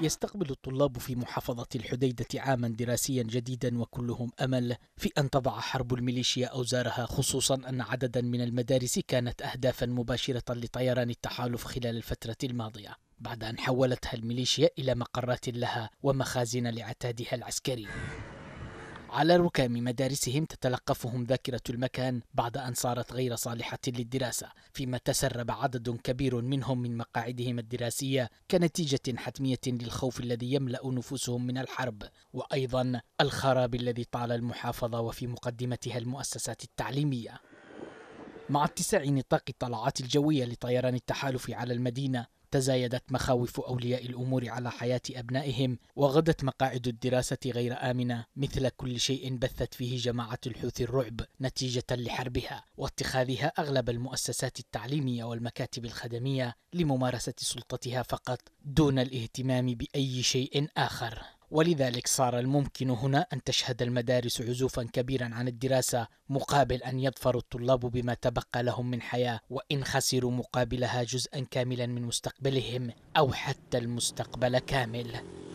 يستقبل الطلاب في محافظة الحديدة عاما دراسيا جديدا وكلهم أمل في أن تضع حرب الميليشيا أوزارها خصوصا أن عددا من المدارس كانت أهدافا مباشرة لطيران التحالف خلال الفترة الماضية بعد أن حولتها الميليشيا إلى مقرات لها ومخازن لعتادها العسكري على ركام مدارسهم تتلقفهم ذاكرة المكان بعد أن صارت غير صالحة للدراسة فيما تسرب عدد كبير منهم من مقاعدهم الدراسية كنتيجة حتمية للخوف الذي يملأ نفوسهم من الحرب وأيضا الخراب الذي طال المحافظة وفي مقدمتها المؤسسات التعليمية مع اتساع نطاق الطلعات الجوية لطيران التحالف على المدينة تزايدت مخاوف أولياء الأمور على حياة أبنائهم وغدت مقاعد الدراسة غير آمنة مثل كل شيء بثت فيه جماعة الحوثي الرعب نتيجة لحربها واتخاذها أغلب المؤسسات التعليمية والمكاتب الخدمية لممارسة سلطتها فقط دون الاهتمام بأي شيء آخر ولذلك صار الممكن هنا أن تشهد المدارس عزوفا كبيرا عن الدراسة مقابل أن يظفر الطلاب بما تبقى لهم من حياة وإن خسروا مقابلها جزءا كاملا من مستقبلهم أو حتى المستقبل كامل